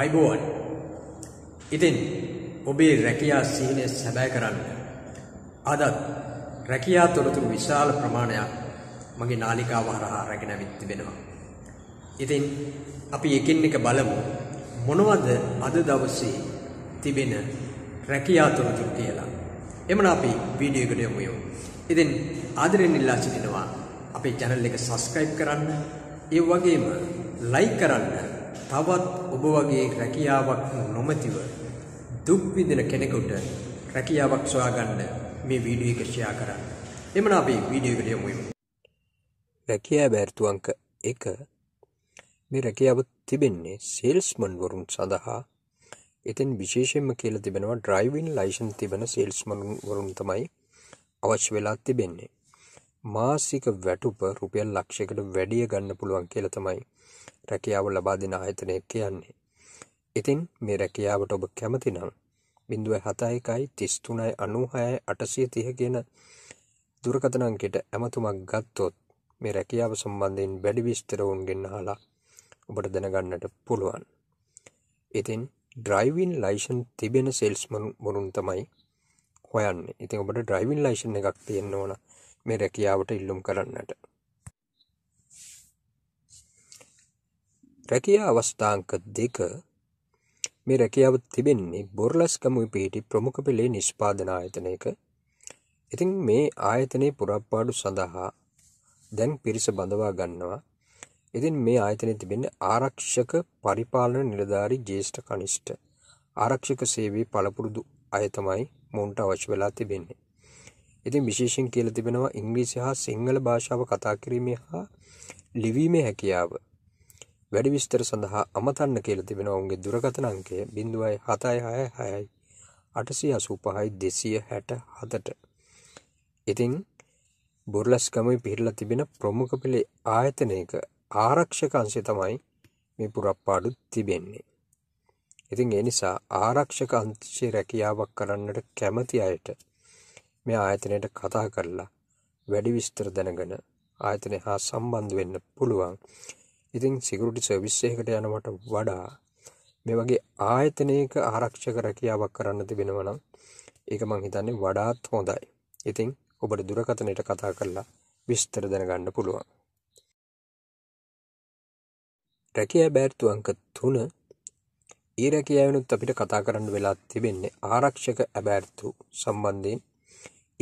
අයිබෝන් ඉතින් ඔබේ රැකියා සීනය සැබෑ කරන්න අදත් රැකියා තොරතුරු විශාල ප්‍රමාණයක් මගේ නාලිකාව හරහා රැගෙනවිත් තිබෙනවා ඉතින් අපි එකින් එක බලමු මොනවද අද දවසේ තිබෙන රැකියා තොරතුරු කියලා එමන අපි වීඩියෝ එකට යමු යමු ඉතින් ආදරෙන් ඉල්ලා සිටිනවා අපේ channel එක subscribe කරන්න ඒ වගේම like කරන්න තවත් ඔබ වගේ රැකියාවක් නොමැතිව දුක් විඳින කෙනෙකුට රැකියාවක් සොයාගන්න මේ වීඩියෝ එක ෂෙයා කරන්න. එමනම් අපි වීඩියෝ එකට යමු. රැකියා බැර්තු අංක 1 මේ රැකියාව තිබෙන්නේ සේල්ස්මන් වරුන් සඳහා එතෙන් විශේෂයෙන්ම කියලා තිබෙනවා ඩ්‍රයිවිං ලයිසන් තිබෙන සේල්ස්මන් වරුන් තමයි අවශ්‍ය වෙලා තිබෙන්නේ. මාසික වැටුප රුපියල් ලක්ෂයකට වැඩිය ගන්න පුළුවන් කියල තමයි රැකියාව ලබා දෙන ආයතනය කියන්නේ. ඉතින් මේ රැකියාවට ඔබ කැමතිනම් බිඳුව හතයකයි තිස්තුනයි අනුහයයි අටසය තිහ කියන දුරකතනංකට ඇමතුමක් ගත්තොත් මේ රැකියාව සම්බන්ධයෙන් වැඩි විස්තරවුන්ගෙන් හලා ඔබට දැනගන්නට පුළුවන්. ඉතින් ඩ්‍රයිවින් ලයිෂන් තිබෙන සෙල්ස් මරුන් තමයි හොයන්න ඉතින් ඔබට ඩ්‍රයිවින් ලයිෂන් එකක් තියෙන්න්න ඕන මේ රැකියාවට ඉල්ලුම් කරන්නට. රැකියා අවස්ථාංක දෙක මේ රැකියාව තිබෙන්නේ බොරලස්කම පිහිටි ප්‍රමුඛ පෙළේ නිෂ්පාදන ආයතනයක. ඉතින් මේ ආයතනයේ පුරප්පාඩු සඳහා දැන් පිරිස බඳවා ගන්නවා. ඉතින් මේ ආයතනයේ තිබෙන ආරක්ෂක පරිපාලන නිලධාරී ජ්‍යෙෂ්ඨ කනිෂ්ඨ ආරක්ෂක සේවයේ පළපුරුදු අය තමයි මොවුන්ට අවශ්‍ය වෙලා තිබෙන්නේ. ඉතින් විශේෂයෙන් කියලා තිබෙනවා ඉංග්‍රීසි හා සිංහල භාෂාව කතා කිරීමේ හා ලිවීමේ හැකියාව. වැඩි විස්තර සඳහා අමතන්න කියලා තිබෙනවා ඔවුන්ගේ දුරකථන අංකය 07666 885 267ට. ඉතින් බොරලස්ගමේ පිහිටලා තිබෙන ප්‍රමුඛ පෙළේ ආයතනයක ආරක්ෂක අංශය තමයි මේ පුරප්පාඩු තිබෙන්නේ. ඉතින් ඒ නිසා ආරක්ෂක අංශය රැකියාවක් කරන්නට කැමති අයට මේ ආයතනයට කතා කරලා වැඩි විස්තර දැනගෙන ආයතනය හා සම්බන්ධ වෙන්න පුළුවන්. ඉතින් සිකියුරිටි සර්විස් එකකට යනවට වඩා මේ වගේ ආයතනයක ආරක්ෂක රැකියාවක් කරන්න තිබෙනවා නම් ඒක මං හිතන්නේ වඩාත් හොඳයි. ඉතින් ඔබට දුරකථනයට කතා කරලා විස්තර දැනගන්න පුළුවන්. රැකියා බෑර්තු අංක 3 ඒ රැකියාවෙනුත් අපිට කතා කරන්න වෙලා තිබෙන්නේ ආරක්ෂක අබෑර්තු සම්බන්ධයෙන්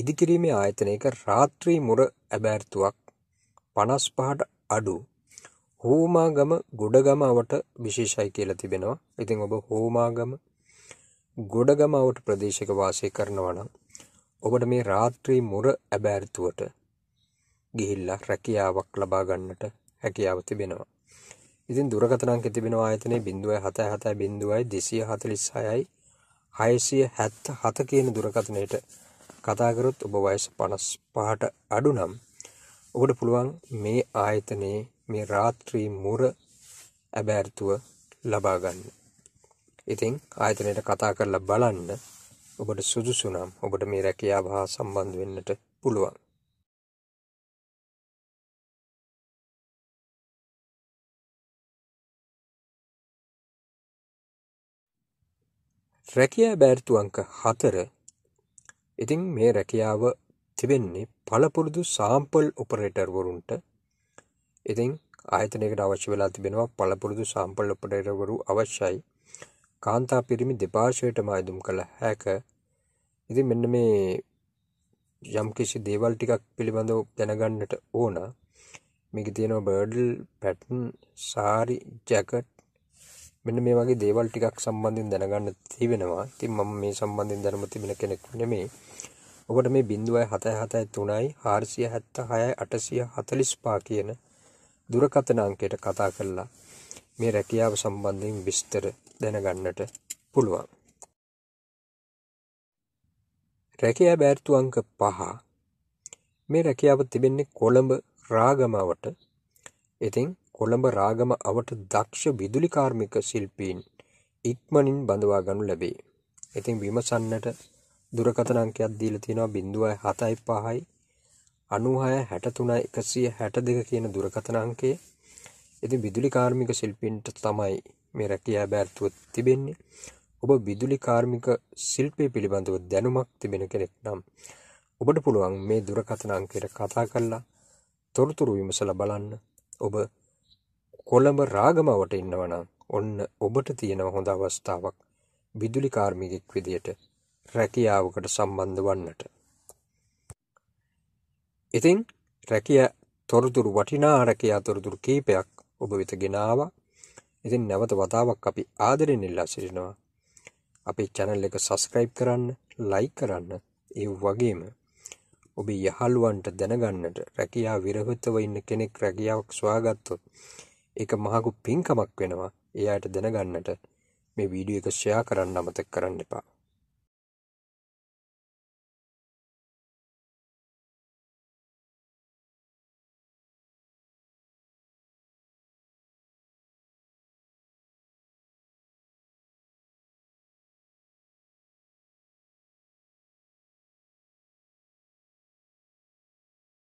ඉදිකිරීමේ ආයතනයක රාත්‍රී මුර ඇබෑර්තුවක් පනස් පහට අඩු හෝමාගම ගොඩගම අවට විශේෂයි කියලා තිබෙනවා ඉතින් ඔබ හෝමාගම ගොඩගම අවට ප්‍රදේශක වාසය කරනවා නම් ඔබට මේ රාත්‍රී මුර ඇබෑර්තුවට ගිහිල්ලා රැකියාවක් ලබා ගන්නට හැකියාව තිබෙනවා ඉතින් දුරකථන අංකය තිබෙනවා ආයතනයේ 077 0 246යි 677 කියන දුරකථනයට කතා කරොත් ඔබ වයස 55ට අඩු නම් ඔබට පුළුවන් මේ ආයතනයේ මේ රාත්‍රී මුර ඇබෑර්තුව ලබා ගන්න. ඉතින් ආයතනයට කතා කරලා බලන්න ඔබට සුදුසු නම් ඔබට මේ රැකියාව හා සම්බන්ධ වෙන්නට පුළුවන්. රැකියා බෑර්තු අංක 4 ඉතින් මේ රැකියාව තිබෙන්නේ පළපුරුදු සාම්පල් ඔපරේටර්වරුන්ට ඉතින් ආයතනයකට අවශ්‍ය වෙලා තිබෙනවා පළපුරුදු සාම්පල් ඔපරේටර්වරු අවශ්‍යයි කාන්තා පිරිමි දෙපාර්ශවයටම අයදුම් කළ හැක ඉතින් මෙන්න මේ යම්කිසි දේවල් ටිකක් පිළිබඳව දැනගන්නට ඕන මේක තියෙනවා බර්ඩල් පැටන් සාරි ජැකට් මෙන්න මේ වගේ දේවල් ටිකක් සම්බන්ධයෙන් දැනගන්න තිබෙනවා. ඉතින් මම මේ සම්බන්ධයෙන් දැනුම තිබෙන කෙනෙක් නෙමෙයි. ඔබට මේ 0.773යි 476යි 845 කියන දුරකථන අංකයට කතා කරලා මේ රැකියාව සම්බන්ධයෙන් විස්තර දැනගන්නට පුළුවන්. රැකියා බෑර්තු අංක 5 මේ රැකියාව තිබෙන්නේ කොළඹ රාගමාවට. ඉතින් කොළඹ රාගම අවට දක්ෂ විදුලි කාර්මික ශිල්පීන් ඉක්මනින් බඳවා ගනු ලැබේ. ඉතින් විමසන්නට දුරකථන අංකයක් දීලා තියෙනවා 0.75යි 96 63 162 කියන දුරකථන අංකය. ඉතින් විදුලි කාර්මික ශිල්පීන්ට තමයි මේ රැකියා බෑර්තුව තිබෙන්නේ. ඔබ විදුලි කාර්මික ශිල්පය පිළිබඳව දැනුමක් තිබෙන කෙනෙක් නම් ඔබට පුළුවන් මේ දුරකථන අංකයට කතා කරලා තොරතුරු විමසලා බලන්න ඔබ කොළඹ රාගමවට ඉන්නවනම් ඔන්න ඔබට තියෙන හොඳ අවස්ථාවක් විදුලි කාර්මිකෙක් විදියට රැකියාවකට සම්බන්ධ වන්නට. ඉතින් රැකිය තොරතුරු වටිනා රැකියා තොරතුරු කීපයක් ඔබ වෙත ගෙනාවා. ඉතින් නැවත වතාවක් අපි ආදරෙන් ඉල්ලා සිටිනවා. අපේ channel එක subscribe කරන්න, like කරන්න, ඒ වගේම ඔබේ යහළුවන්ට දැනගන්නට රැකියා විරහිතව ඉන්න කෙනෙක් රැකියාවක් සොයාගත්තොත් ඒක මහකු පිංකමක් වෙනවා ඒ අයට දැනගන්නට මේ වීඩියෝ එක ෂෙයා කරන්න අමතක කරන්න එපා.